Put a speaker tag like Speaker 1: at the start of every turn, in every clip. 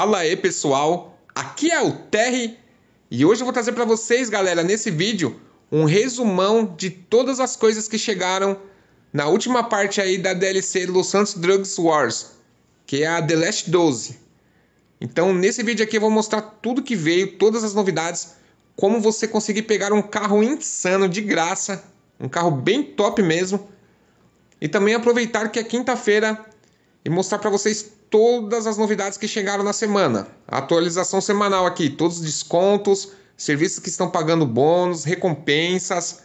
Speaker 1: Fala aí pessoal, aqui é o Terry e hoje eu vou trazer para vocês, galera, nesse vídeo, um resumão de todas as coisas que chegaram na última parte aí da DLC Los Santos Drugs Wars, que é a The Last 12. Então, nesse vídeo aqui eu vou mostrar tudo que veio, todas as novidades, como você conseguir pegar um carro insano de graça, um carro bem top mesmo, e também aproveitar que é quinta-feira e mostrar para vocês todas as novidades que chegaram na semana. Atualização semanal aqui, todos os descontos, serviços que estão pagando bônus, recompensas.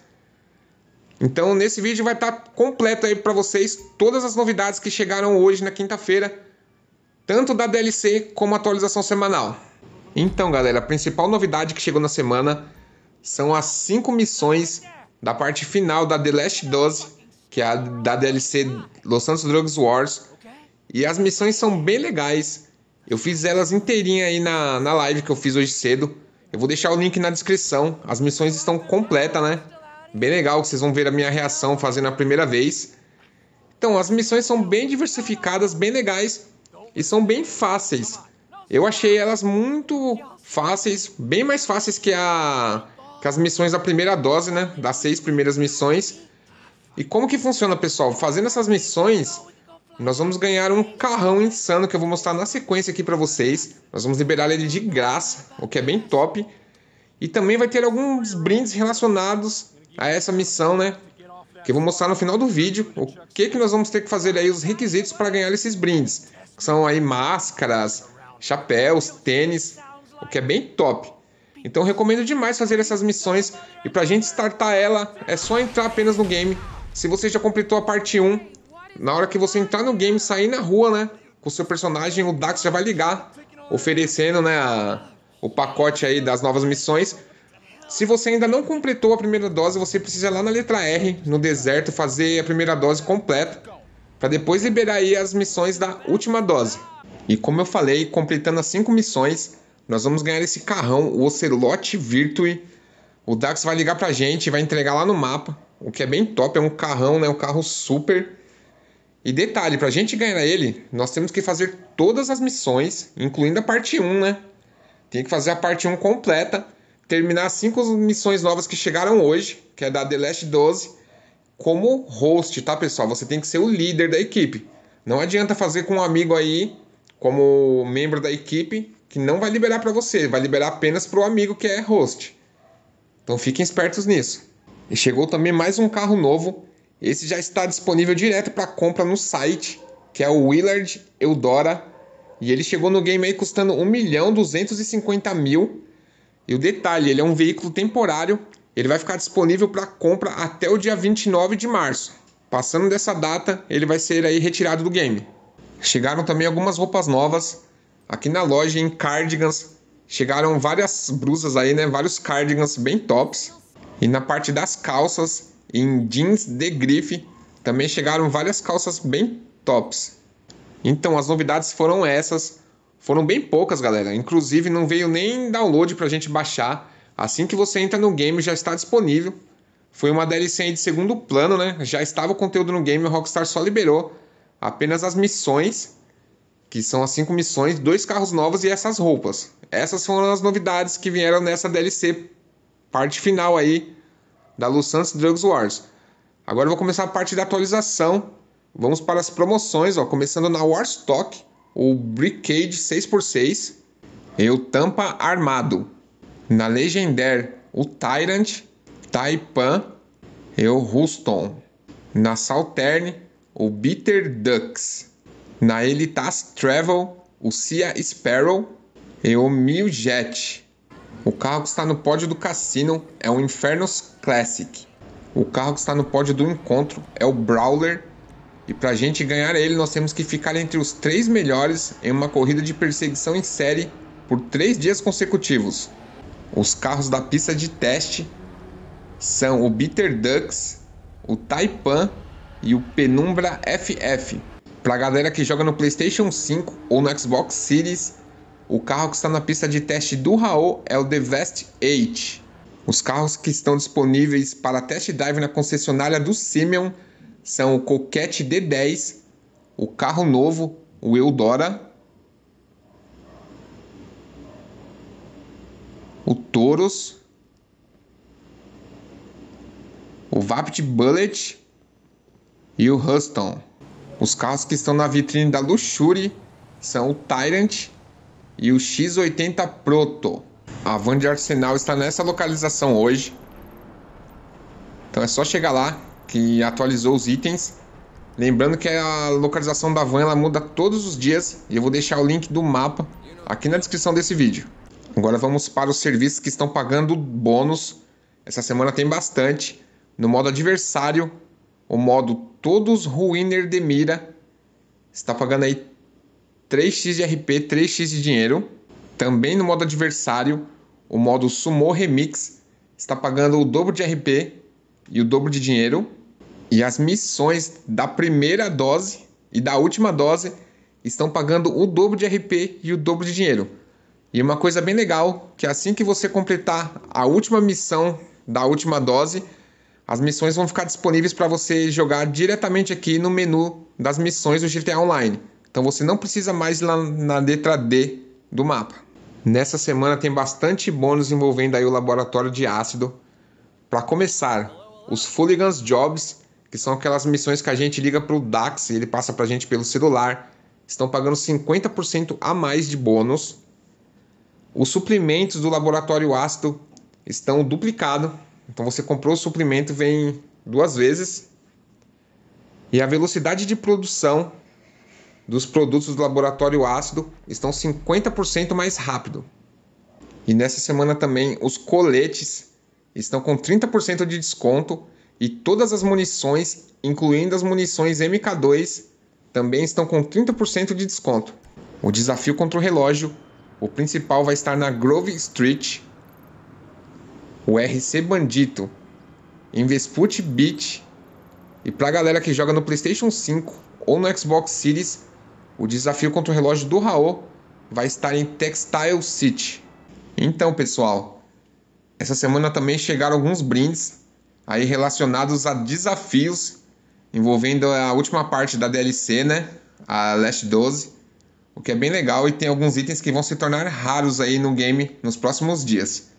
Speaker 1: Então, nesse vídeo vai estar tá completo aí para vocês todas as novidades que chegaram hoje na quinta-feira, tanto da DLC como atualização semanal. Então, galera, a principal novidade que chegou na semana são as cinco missões da parte final da The Last 12, que é a da DLC Los Santos Drugs Wars e as missões são bem legais. Eu fiz elas inteirinha aí na, na live que eu fiz hoje cedo. Eu vou deixar o link na descrição. As missões estão completas, né? Bem legal que vocês vão ver a minha reação fazendo a primeira vez. Então, as missões são bem diversificadas, bem legais e são bem fáceis. Eu achei elas muito fáceis, bem mais fáceis que, a, que as missões da primeira dose, né? Das seis primeiras missões. E como que funciona, pessoal? Fazendo essas missões, nós vamos ganhar um carrão insano que eu vou mostrar na sequência aqui para vocês. Nós vamos liberar ele de graça, o que é bem top. E também vai ter alguns brindes relacionados a essa missão, né? Que eu vou mostrar no final do vídeo o que, que nós vamos ter que fazer aí, os requisitos para ganhar esses brindes. Que são aí máscaras, chapéus, tênis, o que é bem top. Então recomendo demais fazer essas missões e para a gente startar ela é só entrar apenas no game. Se você já completou a parte 1, na hora que você entrar no game, sair na rua, né? Com o seu personagem, o Dax já vai ligar, oferecendo, né, a, o pacote aí das novas missões. Se você ainda não completou a primeira dose, você precisa ir lá na letra R, no deserto, fazer a primeira dose completa, para depois liberar aí as missões da última dose. E como eu falei, completando as cinco missões, nós vamos ganhar esse carrão, o Ocelote Virtue. O Dax vai ligar pra gente, vai entregar lá no mapa, o que é bem top, é um carrão, né, um carro super e detalhe, pra gente ganhar ele, nós temos que fazer todas as missões, incluindo a parte 1, né? Tem que fazer a parte 1 completa, terminar as 5 missões novas que chegaram hoje, que é da The Last 12, como host, tá, pessoal? Você tem que ser o líder da equipe. Não adianta fazer com um amigo aí, como membro da equipe, que não vai liberar para você, vai liberar apenas para o amigo que é host. Então fiquem espertos nisso. E chegou também mais um carro novo esse já está disponível direto para compra no site, que é o Willard Eudora. E ele chegou no game aí custando 1 milhão 250 mil. E o detalhe, ele é um veículo temporário. Ele vai ficar disponível para compra até o dia 29 de março. Passando dessa data, ele vai ser aí retirado do game. Chegaram também algumas roupas novas aqui na loja em cardigans. Chegaram várias blusas aí, né? Vários cardigans bem tops. E na parte das calças, em jeans de grife. Também chegaram várias calças bem tops. Então as novidades foram essas. Foram bem poucas, galera. Inclusive não veio nem download pra gente baixar. Assim que você entra no game já está disponível. Foi uma DLC de segundo plano, né? Já estava o conteúdo no game, o Rockstar só liberou apenas as missões, que são as cinco missões, dois carros novos e essas roupas. Essas foram as novidades que vieram nessa DLC parte final aí da Lu Santos Drugs Wars. Agora eu vou começar a parte da atualização. Vamos para as promoções, ó, começando na Warstock, o Brickade 6x6 e o Tampa Armado. Na Legendary, o Tyrant, Taipan e o Houston. Na Salterne, o Bitter Ducks. Na Elitas Travel, o Cia Sparrow e o Miljet. O carro que está no pódio do Cassino é o Infernos Classic. O carro que está no pódio do encontro é o Brawler. E para a gente ganhar ele, nós temos que ficar entre os três melhores em uma corrida de perseguição em série por três dias consecutivos. Os carros da pista de teste são o Bitter Ducks, o Taipan e o Penumbra FF. Para a galera que joga no PlayStation 5 ou no Xbox Series, o carro que está na pista de teste do Raul é o The Vest 8. Os carros que estão disponíveis para test drive na concessionária do Simeon são o Coquette D10, o carro novo, o Eudora, o Toros, o Vapt Bullet e o Huston. Os carros que estão na vitrine da Luxury são o Tyrant, e o X80 Proto. A van de Arsenal está nessa localização hoje. Então é só chegar lá que atualizou os itens. Lembrando que a localização da van ela muda todos os dias e eu vou deixar o link do mapa aqui na descrição desse vídeo. Agora vamos para os serviços que estão pagando bônus. Essa semana tem bastante. No modo adversário, o modo Todos Ruiner de Mira está pagando aí 3x de RP, 3x de dinheiro. Também no modo adversário, o modo Sumo Remix está pagando o dobro de RP e o dobro de dinheiro. E as missões da primeira dose e da última dose estão pagando o dobro de RP e o dobro de dinheiro. E uma coisa bem legal, que assim que você completar a última missão da última dose, as missões vão ficar disponíveis para você jogar diretamente aqui no menu das missões do GTA Online. Então você não precisa mais ir lá na letra D do mapa. Nessa semana tem bastante bônus envolvendo aí o laboratório de ácido. Para começar, os Fulligans Jobs, que são aquelas missões que a gente liga para o DAX e ele passa para a gente pelo celular, estão pagando 50% a mais de bônus. Os suprimentos do laboratório ácido estão duplicados. Então você comprou o suplemento, vem duas vezes. E a velocidade de produção dos produtos do laboratório ácido estão 50% mais rápido. E nessa semana também os coletes estão com 30% de desconto e todas as munições, incluindo as munições MK2, também estão com 30% de desconto. O desafio contra o relógio, o principal vai estar na Grove Street, o RC Bandito, em Vespucci Beach e pra galera que joga no PlayStation 5 ou no Xbox Series, o desafio contra o relógio do Raul vai estar em Textile City. Então, pessoal, essa semana também chegaram alguns brindes aí relacionados a desafios envolvendo a última parte da DLC, né? A Last 12, o que é bem legal e tem alguns itens que vão se tornar raros aí no game nos próximos dias.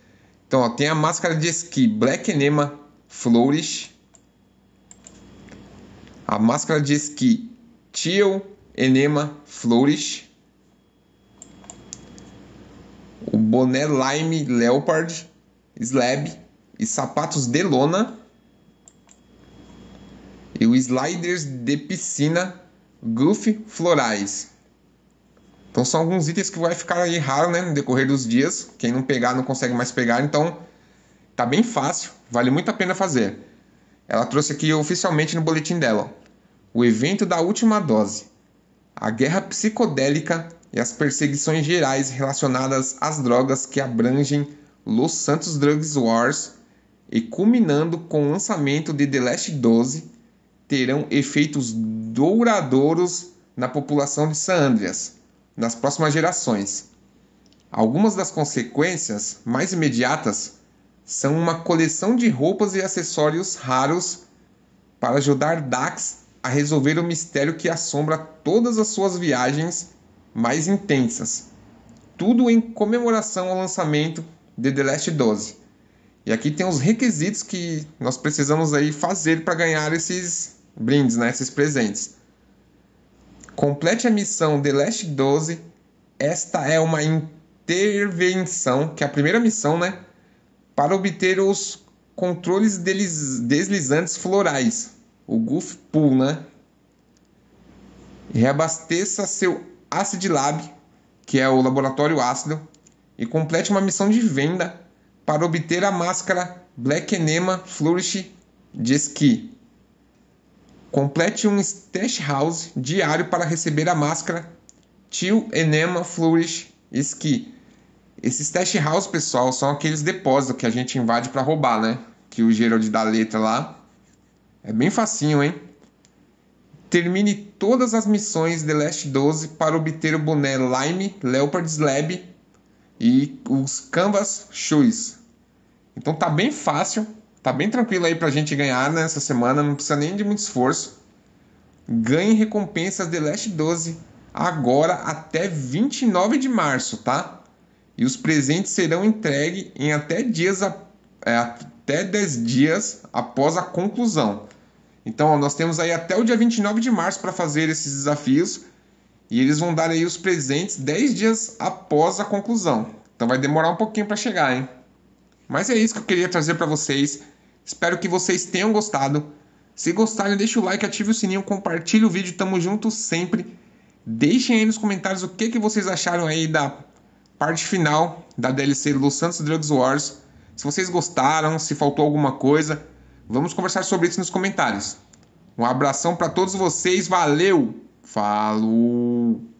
Speaker 1: Então, ó, tem a máscara de esqui Black Enema Flourish, a máscara de esqui Teal Enema Flores, o boné Lime Leopard, Slab e sapatos de lona e o sliders de piscina Goof Florais. Então são alguns itens que vai ficar aí raro, né, no decorrer dos dias. Quem não pegar não consegue mais pegar, então tá bem fácil, vale muito a pena fazer. Ela trouxe aqui oficialmente no boletim dela, ó, o evento da última dose a guerra psicodélica e as perseguições gerais relacionadas às drogas que abrangem Los Santos Drugs Wars e culminando com o lançamento de The Last 12 terão efeitos douradouros na população de San Andreas nas próximas gerações. Algumas das consequências mais imediatas são uma coleção de roupas e acessórios raros para ajudar Dax a resolver o mistério que assombra todas as suas viagens mais intensas. Tudo em comemoração ao lançamento de The Last 12. E aqui tem os requisitos que nós precisamos aí fazer para ganhar esses brindes, né, esses presentes. Complete a missão The Last 12. Esta é uma intervenção, que é a primeira missão, né, para obter os controles deslizantes florais o Goof Pool, né? Reabasteça seu Acid Lab, que é o laboratório ácido, e complete uma missão de venda para obter a máscara Black Enema Flourish de Ski. Complete um stash house diário para receber a máscara Tio Enema Flourish Ski. Esses stash house, pessoal, são aqueles depósitos que a gente invade para roubar, né? Que o Gerald dá letra lá é bem facinho, hein? Termine todas as missões The Last 12 para obter o boné Lime Leopard Slab e os Canvas Shoes. Então tá bem fácil, tá bem tranquilo aí pra gente ganhar nessa semana, não precisa nem de muito esforço. Ganhe recompensas The Last 12 agora até 29 de março, tá? E os presentes serão entregues em até dias a, é, até 10 dias após a conclusão. Então, nós temos aí até o dia 29 de março para fazer esses desafios e eles vão dar aí os presentes 10 dias após a conclusão. Então, vai demorar um pouquinho para chegar, hein? Mas é isso que eu queria trazer para vocês. Espero que vocês tenham gostado. Se gostaram deixa o like, ative o sininho, compartilhe o vídeo. Tamo junto sempre. Deixem aí nos comentários o que, que vocês acharam aí da parte final da DLC Los Santos Drugs Wars. Se vocês gostaram, se faltou alguma coisa. Vamos conversar sobre isso nos comentários. Um abração para todos vocês, valeu! Falou!